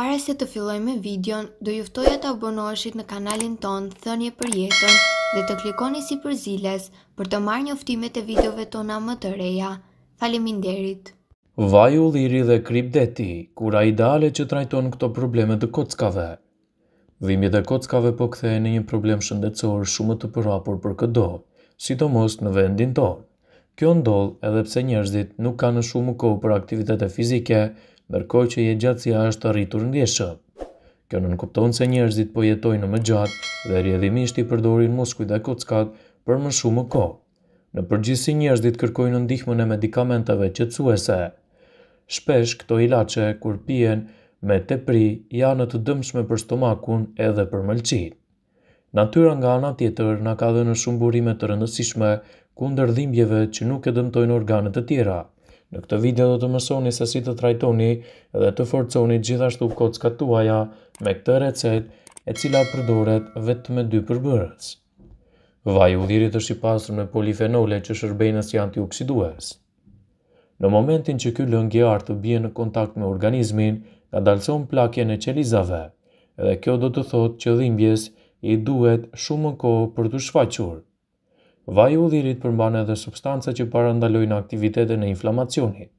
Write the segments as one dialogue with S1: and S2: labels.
S1: Para se të filloj me videon, do juftoja të abonoheshit në kanalin ton Thënje për jetën dhe të klikoni si për ziles për të marrë njoftimet e videove tona më të reja. Faleminderit! Vaj u liri dhe krip deti, kura ideale që trajton këto problemet të kockave. Dhimi dhe kockave po kthehe në një problem shëndetësor shumë të përrapur për këdo, sidomos në vendin tonë. Kjo ndodh edhe pse njerëzit nuk kanë shumë kohë për aktivitete fizike, ndërkohë që gjatësia është arritur ngjeshë. Kjo nuk kupton se njerëzit po jetojnë më gjatë dhe rrjedhimisht i përdorin muskuj dhe kockat për më shumë kohë. Në përgjithësi njerëzit kërkojnë ndihmën e të qetësuese. Shpesh këto ilaçe kur pihen me tepri janë të dëmshme për stomakun edhe për mëlçinë. Natyra nga ana tjetër na ka dhënë shumë burime të rëndësishme kundër dhimbjeve që nuk e dëmtojnë organet e tjera. Në këtë video do të mësoni se si të trajtoni dhe të forconi gjithashtu kocka tuaja me këtë recet e cila përdoret vetë me dy përbërës. Vaj u dhirit është i pasur me polifenole që shërbejnës i antioksidues. Në momentin që ky lëngi artë të bje në kontakt me organizmin, ka dalëson plakje në qelizave, edhe kjo do të thotë që dhimbjes i duhet shumë në kohë për të shfaqurë. Vaji u dhirit përmban edhe substanca që parandalojnë aktivitetin e inflamacionit.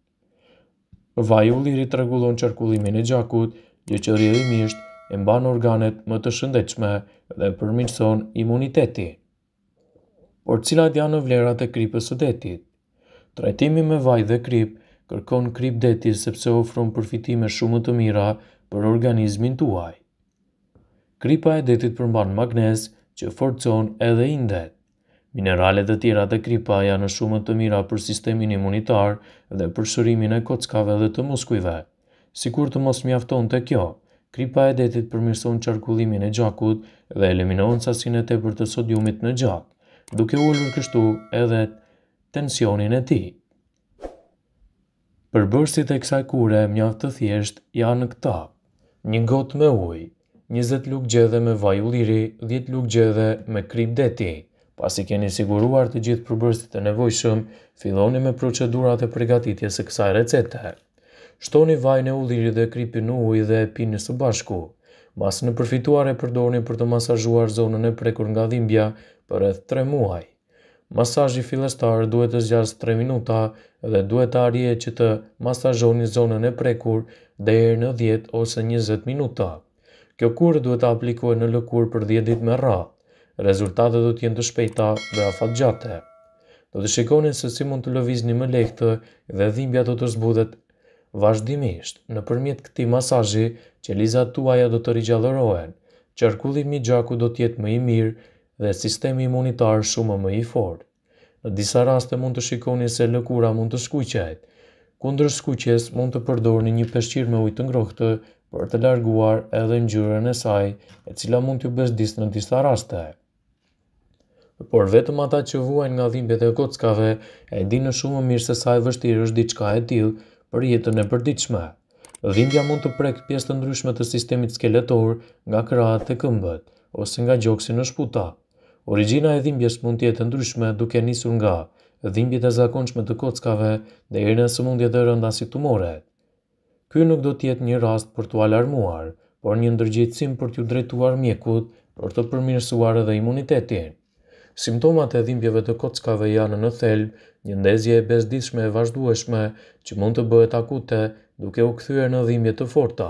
S1: Vaji u dhirit të regulon qërkullimin e gjakut, gjë që rjedhimisht e mban organet më të shëndechme dhe përmirëson imuniteti. Por cilat janë vlerat e kripës së detit? Trajtimi me vaj dhe krip kërkon krip detit sepse ofron përfitime shumë të mira për organizmin tuaj. Kripa e detit përmban magnez që forcon edhe indet. Mineralet dhe tjera dhe kripa janë shumë të mira për sistemin imunitar dhe për shërimin e kockave dhe të muskujve. Si kur të mos mjafton të kjo, kripa e detit përmirson qarkullimin e gjakut dhe eliminon sasin e të sodiumit në gjak, duke ullur kështu edhe tensionin e ti. Përbërsit e kësaj kure mjaft të thjesht janë këta. Një gotë me ujë, 20 lukë gjedhe me vaj liri, 10 lukë gjedhe me krip detit i keni siguruar të gjithë përbërësit e nevojshëm, filloni me procedurat e pregatitje së kësaj recete. Shtoni vajnë e ulliri dhe në uj dhe pini së bashku. Mas në përfituar e përdoni për të masazhuar zonën e prekur nga dhimbja për edhe tre muaj. Masajji filestar duhet të zgjasë 3 minuta dhe duhet të arje që të masazhoni zonën e prekur dhe e në 10 ose 20 minuta. Kjo kur duhet të aplikohet në lëkur për 10 dit me ratë rezultatet do t'jen të shpejta dhe afat gjate. Do të shikoni se si mund të lëvizni më lehtë dhe dhimbja do të zbudhet vazhdimisht në përmjet këti masajji që lizat tuaja do të rigjallërohen, qërkulli mi gjaku do t'jetë më i mirë dhe sistemi imunitar shumë më i fort. Në disa raste mund të shikoni se lëkura mund të shkuqet, kundër shkuqes mund të përdorni një peshqir me ujtë ngrohtë për të larguar edhe njërën e saj e cila mund të bezdis në disa raste por vetëm ata që vuajnë nga dhimbjet e kockave e dinë shumë mirë se sa e vështirë është diçka e tillë për jetën e përditshme. Dhimbja mund të prek pjesë të ndryshme të sistemit skeletor, nga krahët të këmbët ose nga gjoksi në shputa. Origjina e dhimbjes mund të jetë ndryshme duke nisur nga dhimbjet e zakonshme të kockave deri në sëmundjet e rënda si tumore. Ky nuk do të jetë një rast për t'u alarmuar, por një ndërgjegjësim për t'ju drejtuar mjekut për të përmirësuar edhe imunitetin. Simptomat e dhimbjeve të kockave janë në thelb, një ndezje e bezdishme e vazhdueshme që mund të bëhet akute duke u kthyer në dhimbje të forta,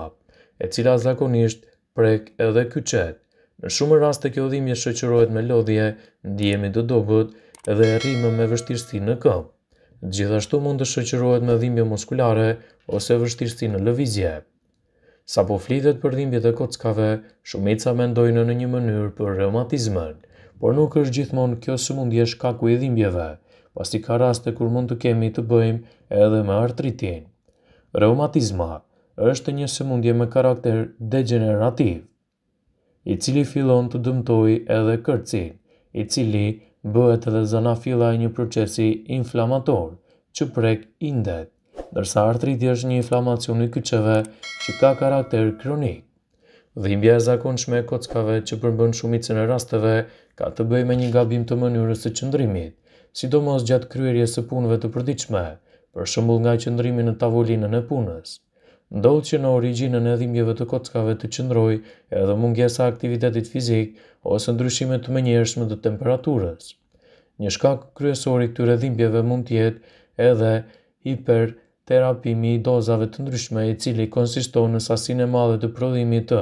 S1: e cila zakonisht prek edhe kyçet. Në shumë raste kjo dhimbje shoqërohet me lodhje, ndjehemi të dobët dhe rrimë me vështirësi në këmbë. Gjithashtu mund të shoqërohet me dhimbje muskulare ose vështirësi në lëvizje. Sa po flitet për dhimbjet e kockave, shumica mendojnë në një mënyrë për reumatizmën por nuk është gjithmonë kjo së mundi e shkaku i dhimbjeve, pasi ka raste kur mund të kemi të bëjmë edhe me artritin. Reumatizma është një së mundje me karakter degenerativ, i cili fillon të dëmtoj edhe kërcin, i cili bëhet edhe fila e një procesi inflamator, që prek indet, dërsa artriti është një inflamacion i kyqeve që ka karakter kronik. Dhimbja e zakonshme e kockave që përmbën shumicën e rasteve ka të bëjë me një gabim të mënyrës së qëndrimit, sidomos gjatë kryerjes së punëve të përditshme, për shembull nga qëndrimi në tavolinën e punës. Ndodh që në origjinën e dhimbjeve të kockave të qëndrojë edhe mungesa e aktivitetit fizik ose ndryshime të menjëhershme të temperaturës. Një shkak kryesor i këtyre dhimbjeve mund të jetë edhe hiper terapimi i dozave të ndryshme i cili konsiston në sasin e madhe të prodhimi të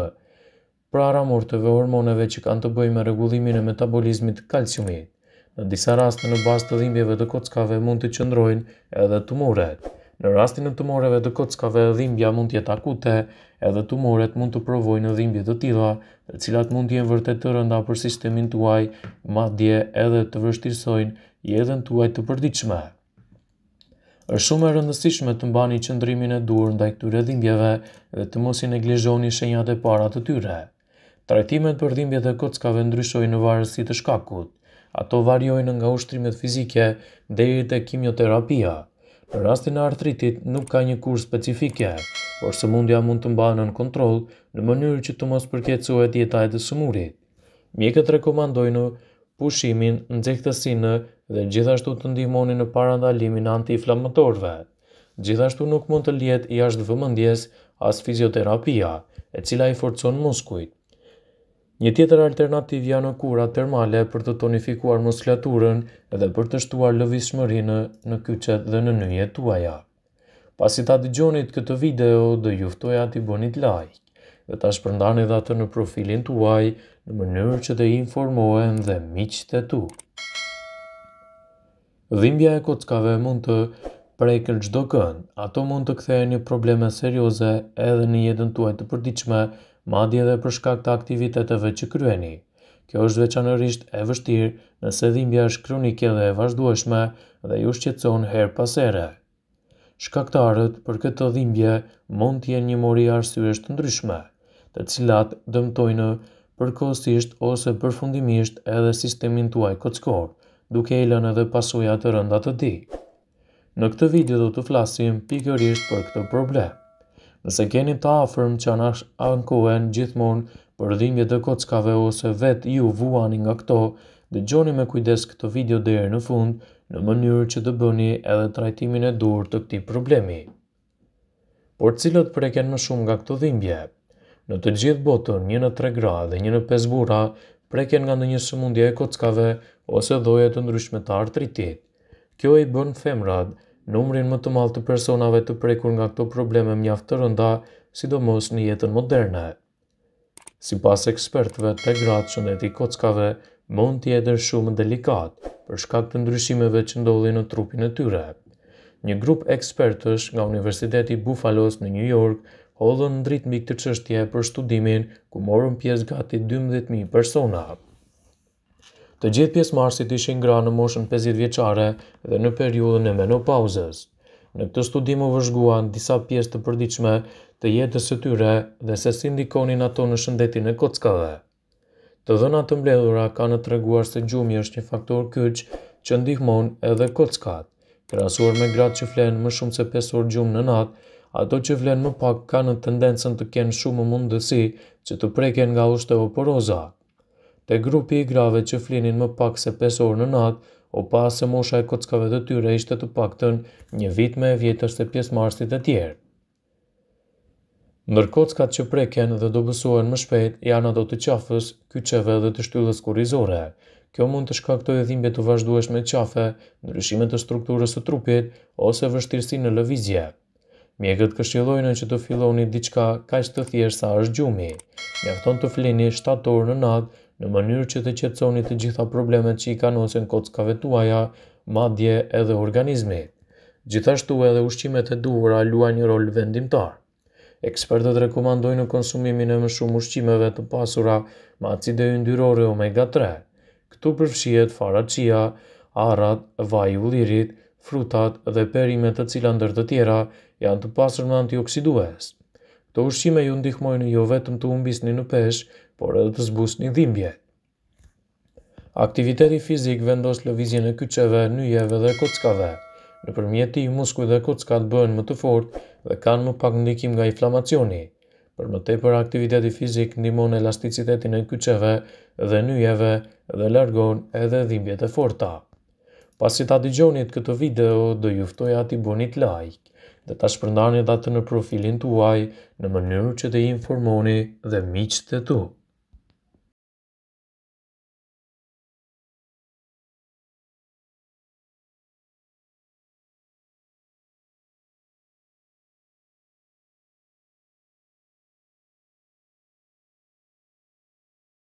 S1: pra ramorteve hormoneve që kanë të bëjmë regullimin e metabolizmit kalciumit. Në disa raste në bastë të dhimbjeve të kockave mund të qëndrojnë edhe tumoret. Në rastin e tumoreve të kockave dhimbja mund jetë akute edhe tumoret mund të provojnë në dhimbje të tila të cilat mund jenë vërtet të rënda për sistemin tuaj, madje edhe të vështirësojnë jetën tuaj të përdiqme është shumë e rëndësishme të mbani qëndrimin e dur ndaj këtyre dhimbjeve dhe të mos i neglizhoni shenjat e para të tyre. Trajtimet për dhimbjet e kockave ndryshojnë në varësi të shkakut. Ato variojnë nga ushtrimet fizike dhe i të kimioterapia. Në rastin e artritit nuk ka një kur specifike, por së mundja mund të mbani në kontrol në mënyrë që të mos përkjecu e tjetajt e sëmurit. Mjekët rekomandojnë pushimin, nxehtësinë dhe gjithashtu të ndihmoni në parandalimin e antiinflamatorëve. Gjithashtu nuk mund të lihet jashtë vëmendjes as fizioterapia, e cila i forcon muskujt. Një tjetër alternativë janë kurat termale për të tonifikuar muskulaturën dhe për të shtuar lëvizshmërinë në kyçet dhe në nyjet tuaja. Pasi ta dëgjonit këtë video, do ju ftoja t'i bënit like dhe ta shpërndani dhe atë në profilin të uaj në mënyrë që të informohen dhe miqët e tu. Dhimbja e kockave mund të prejkën gjdo kën, ato mund të kthejë një probleme serioze edhe në jetën tuaj të përdiqme, madje dhe për shkak të aktiviteteve që kryeni. Kjo është veçanërisht e vështirë nëse dhimbja është kronike dhe e vazhdueshme dhe ju shqetson her pasere. Shkaktarët për këtë dhimbje mund të jenë një mori arsyesh të ndryshme të cilat dëmtojnë përkohësisht ose përfundimisht edhe sistemin tuaj kockor, duke e lënë edhe pasuja të rëndat të ti. Në këtë video do të flasim pikërisht për këtë problem. Nëse keni të afërm që anash ankohen gjithmonë për dhimbje të kockave ose vet ju vuani nga këto, dhe gjoni me kujdes këtë video dhe e në fund në mënyrë që të bëni edhe trajtimin e dur të këti problemi. Por cilët preken më shumë nga këto dhimbje? Në të gjithë botën, një në tre gra dhe një në pes bura preken nga në një sëmundje e kockave ose dhoje të ndryshme të artritit. Kjo i bën femrat, numrin më të malë të personave të prekur nga këto probleme mjaftë të rënda, sidomos në jetën moderne. Si pas ekspertve, të gratë shëndet i kockave mund të jetër shumë delikat, për shkak të ndryshimeve që ndodhin në trupin e tyre. Një grup ekspertësh nga Universiteti Buffaloes në New York hodhën në dritë mbi këtë qështje për studimin, ku morën pjesë gati 12.000 persona. Të gjithë pjesë marsit ishin gra në moshën 50 vjeqare dhe në periudën e menopauzës. Në këtë studim u vëzhguan disa pjesë të përdiqme të jetës së tyre dhe se si ndikonin ato në shëndetin e kockave. Të dhëna të mbledhura ka në treguar se gjumi është një faktor kyç që ndihmon edhe kockat. Krasuar me gratë që flenë më shumë se 5 orë gjumë në natë, ato që vlen më pak kanë tendencën të kenë shumë mundësi që të preken nga poroza. Te grupi i grave që flinin më pak se 5 orë në natë, o pa se mosha e kockave të tyre ishte të pak tënë një vit me vjetës të pjesë marsit e tjerë. Ndër kockat që preken dhe do bësuen më shpejt, janë ato të qafës, kyqeve dhe të shtyllës kurizore. Kjo mund të shkaktojë dhimbje të vazhdueshme qafe, ndryshime të strukturës së trupit ose vështirësi në lëvizje. Mjekët këshillojnë që të filloni diçka, kaq të thjeshtë sa është gjumi. Mjafton të flini 7 orë në natë në mënyrë që të qetësoni të gjitha problemet që i nësën kockave tuaja, madje edhe organizmit. Gjithashtu edhe ushqimet e duhura luajnë një rol vendimtar. Ekspertët rekomandojnë konsumimin e më shumë ushqimeve të pasura me acide yndyrore omega-3. Këtu përfshiet fara chia, arrat, vaj ulliri, frutat dhe perimet të cilat ndër të tjera janë të pasër në antioksidues. Këto ushqime ju ndihmojnë jo vetëm të humbisni në peshë, por edhe të zbusni dhimbje. Aktiviteti fizik vendos lëvizjen e kyqeve, nyjeve dhe kockave. Në përmjet ti, muskuj dhe kockat bëhen më të fort dhe kanë më pak ndikim nga inflamacioni. Për më tepër, aktiviteti fizik ndimon elasticitetin e kyqeve dhe nyjeve dhe largon edhe dhimbjet e forta. Pasi ta dëgjonit këtë video, do juftoj ati bonit like dhe ta shpërndani dhe të në profilin të uaj në mënyrë që të informoni dhe miqët të tu.